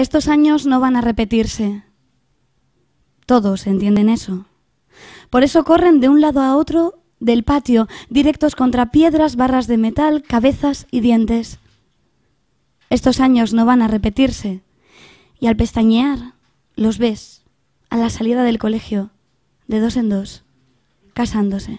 Estos años no van a repetirse. Todos entienden eso. Por eso corren de un lado a otro del patio, directos contra piedras, barras de metal, cabezas y dientes. Estos años no van a repetirse. Y al pestañear, los ves a la salida del colegio, de dos en dos, casándose.